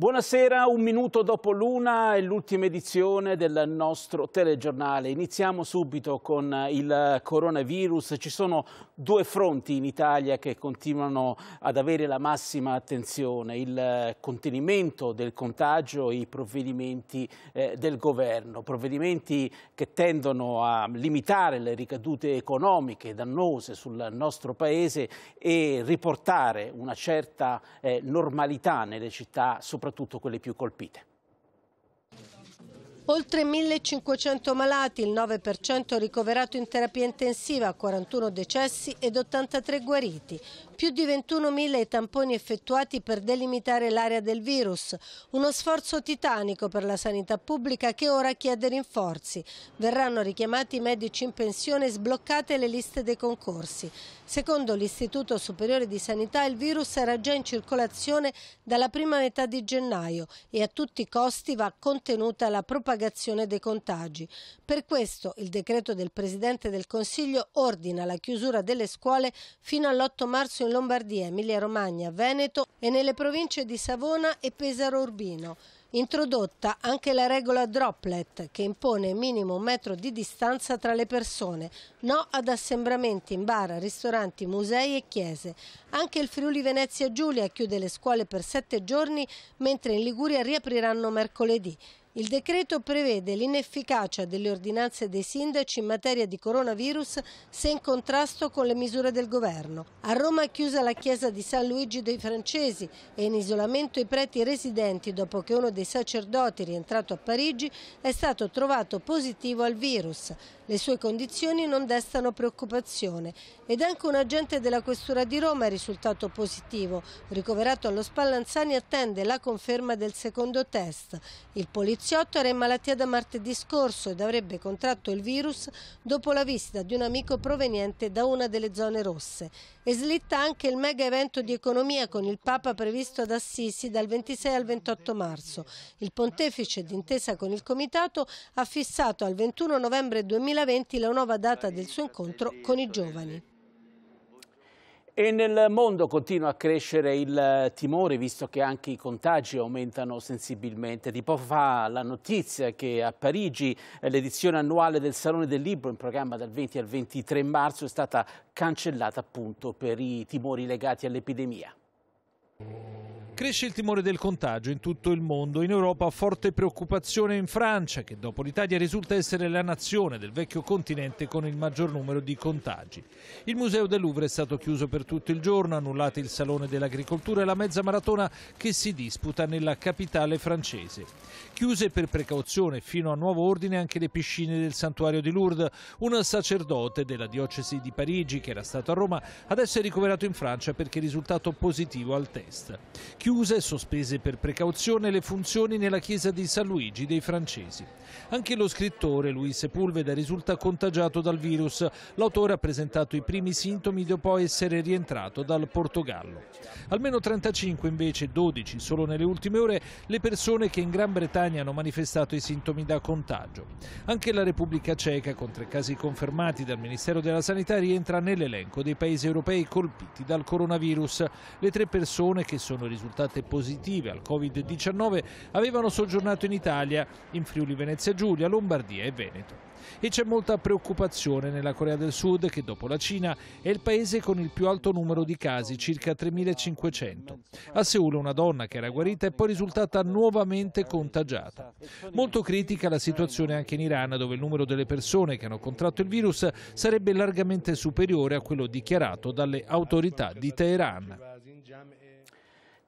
Buonasera, un minuto dopo l'una è l'ultima edizione del nostro telegiornale. Iniziamo subito con il coronavirus. Ci sono due fronti in Italia che continuano ad avere la massima attenzione, il contenimento del contagio e i provvedimenti eh, del governo, provvedimenti che tendono a limitare le ricadute economiche dannose sul nostro Paese e riportare una certa eh, normalità nelle città, soprattutto soprattutto quelle più colpite. Oltre 1.500 malati, il 9% ricoverato in terapia intensiva, 41 decessi ed 83 guariti. Più di 21.000 i tamponi effettuati per delimitare l'area del virus. Uno sforzo titanico per la sanità pubblica che ora chiede rinforzi. Verranno richiamati i medici in pensione e sbloccate le liste dei concorsi. Secondo l'Istituto Superiore di Sanità il virus era già in circolazione dalla prima metà di gennaio e a tutti i costi va contenuta la propagazione propagazione dei contagi. Per questo il decreto del Presidente del Consiglio ordina la chiusura delle scuole fino all'8 marzo in Lombardia, Emilia-Romagna, Veneto e nelle province di Savona e Pesaro Urbino introdotta anche la regola droplet che impone minimo un metro di distanza tra le persone, no ad assembramenti in bar, ristoranti, musei e chiese. Anche il Friuli Venezia Giulia chiude le scuole per sette giorni mentre in Liguria riapriranno mercoledì. Il decreto prevede l'inefficacia delle ordinanze dei sindaci in materia di coronavirus se in contrasto con le misure del governo. A Roma è chiusa la chiesa di San Luigi dei Francesi e in isolamento i preti residenti dopo che uno dei sacerdoti rientrato a Parigi è stato trovato positivo al virus. Le sue condizioni non destano preoccupazione ed anche un agente della Questura di Roma è risultato positivo. Ricoverato allo Spallanzani attende la conferma del secondo test. Il polizio Graziotto era in malattia da martedì scorso ed avrebbe contratto il virus dopo la visita di un amico proveniente da una delle zone rosse. E slitta anche il mega evento di economia con il Papa previsto ad Assisi dal 26 al 28 marzo. Il pontefice, d'intesa con il Comitato, ha fissato al 21 novembre 2020 la nuova data del suo incontro con i giovani. E nel mondo continua a crescere il eh, timore, visto che anche i contagi aumentano sensibilmente. Di poco fa la notizia che a Parigi eh, l'edizione annuale del Salone del Libro, in programma dal 20 al 23 marzo, è stata cancellata appunto per i timori legati all'epidemia. Cresce il timore del contagio in tutto il mondo, in Europa forte preoccupazione in Francia che dopo l'Italia risulta essere la nazione del vecchio continente con il maggior numero di contagi. Il museo del Louvre è stato chiuso per tutto il giorno, annullati il salone dell'agricoltura e la mezza maratona che si disputa nella capitale francese. Chiuse per precauzione fino a nuovo ordine anche le piscine del santuario di Lourdes, un sacerdote della diocesi di Parigi che era stato a Roma adesso è ricoverato in Francia perché è risultato positivo al test. Chiuse chiuse e sospese per precauzione le funzioni nella chiesa di San Luigi dei Francesi. Anche lo scrittore Luis Sepulveda risulta contagiato dal virus. L'autore ha presentato i primi sintomi dopo essere rientrato dal Portogallo. Almeno 35 invece, 12 solo nelle ultime ore, le persone che in Gran Bretagna hanno manifestato i sintomi da contagio. Anche la Repubblica Ceca, con tre casi confermati dal Ministero della Sanità, rientra nell'elenco dei paesi europei colpiti dal coronavirus. Le tre persone che sono risultate state positive al Covid-19 avevano soggiornato in Italia, in Friuli Venezia Giulia, Lombardia e Veneto. E c'è molta preoccupazione nella Corea del Sud che dopo la Cina è il paese con il più alto numero di casi, circa 3.500. A Seul una donna che era guarita è poi risultata nuovamente contagiata. Molto critica la situazione anche in Iran dove il numero delle persone che hanno contratto il virus sarebbe largamente superiore a quello dichiarato dalle autorità di Teheran.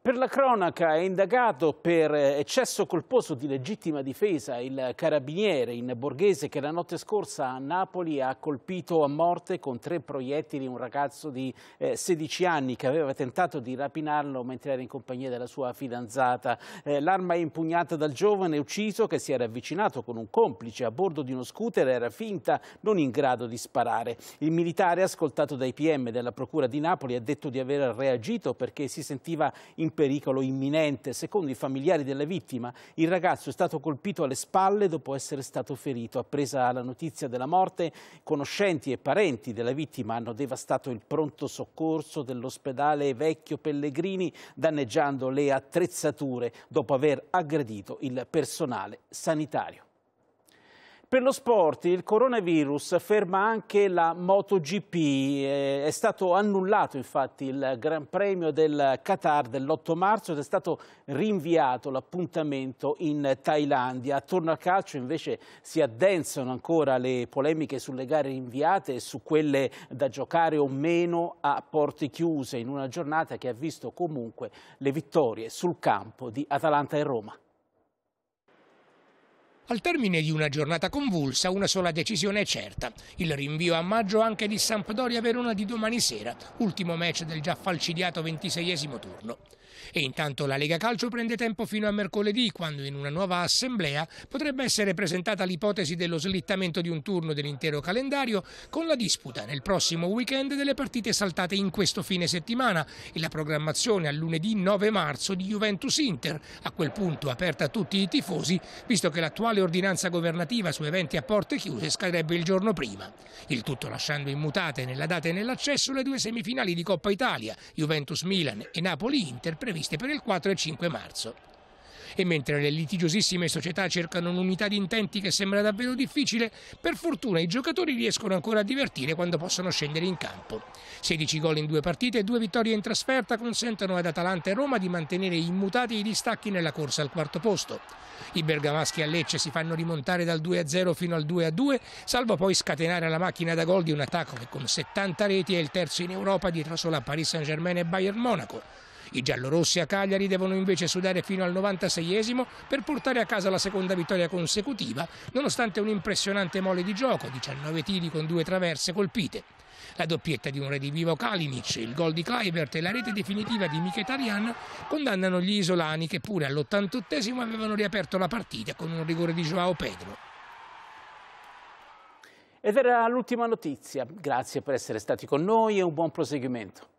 Per la cronaca è indagato per eh, eccesso colposo di legittima difesa il carabiniere in borghese che la notte scorsa a Napoli ha colpito a morte con tre proiettili un ragazzo di 16 eh, anni che aveva tentato di rapinarlo mentre era in compagnia della sua fidanzata. Eh, l'arma è impugnata dal giovane ucciso che si era avvicinato con un complice a bordo di uno scooter e era finta non in grado di sparare. Il militare ascoltato dai PM della Procura di Napoli ha detto di aver reagito perché si sentiva in pericolo imminente. Secondo i familiari della vittima, il ragazzo è stato colpito alle spalle dopo essere stato ferito. Appresa la notizia della morte, conoscenti e parenti della vittima hanno devastato il pronto soccorso dell'ospedale Vecchio Pellegrini, danneggiando le attrezzature dopo aver aggredito il personale sanitario. Per lo sport il coronavirus ferma anche la MotoGP, eh, è stato annullato infatti il Gran Premio del Qatar dell'8 marzo ed è stato rinviato l'appuntamento in Thailandia. Attorno al calcio invece si addensano ancora le polemiche sulle gare rinviate e su quelle da giocare o meno a porte chiuse in una giornata che ha visto comunque le vittorie sul campo di Atalanta e Roma. Al termine di una giornata convulsa, una sola decisione è certa. Il rinvio a maggio anche di Sampdoria Verona di domani sera, ultimo match del già falcidiato ventiseiesimo turno. E intanto la Lega Calcio prende tempo fino a mercoledì, quando in una nuova assemblea potrebbe essere presentata l'ipotesi dello slittamento di un turno dell'intero calendario con la disputa nel prossimo weekend delle partite saltate in questo fine settimana e la programmazione al lunedì 9 marzo di Juventus Inter, a quel punto aperta a tutti i tifosi, visto che l'attuale eventuale ordinanza governativa su eventi a porte chiuse scadrebbe il giorno prima, il tutto lasciando immutate nella data e nell'accesso le due semifinali di Coppa Italia, Juventus-Milan e Napoli-Inter previste per il 4 e 5 marzo e mentre le litigiosissime società cercano un'unità di intenti che sembra davvero difficile, per fortuna i giocatori riescono ancora a divertire quando possono scendere in campo. 16 gol in due partite e due vittorie in trasferta consentono ad Atalanta e Roma di mantenere immutati i distacchi nella corsa al quarto posto. I bergamaschi a Lecce si fanno rimontare dal 2-0 fino al 2-2, salvo poi scatenare la macchina da gol di un attacco che con 70 reti è il terzo in Europa dietro solo a Paris Saint-Germain e Bayern Monaco. I giallorossi a Cagliari devono invece sudare fino al 96esimo per portare a casa la seconda vittoria consecutiva, nonostante un'impressionante mole di gioco, 19 tiri con due traverse colpite. La doppietta di un redivivo Kalinic, il gol di Kleibert e la rete definitiva di Mkhitaryan condannano gli isolani che pure all'88esimo avevano riaperto la partita con un rigore di Joao Pedro. Ed era l'ultima notizia. Grazie per essere stati con noi e un buon proseguimento.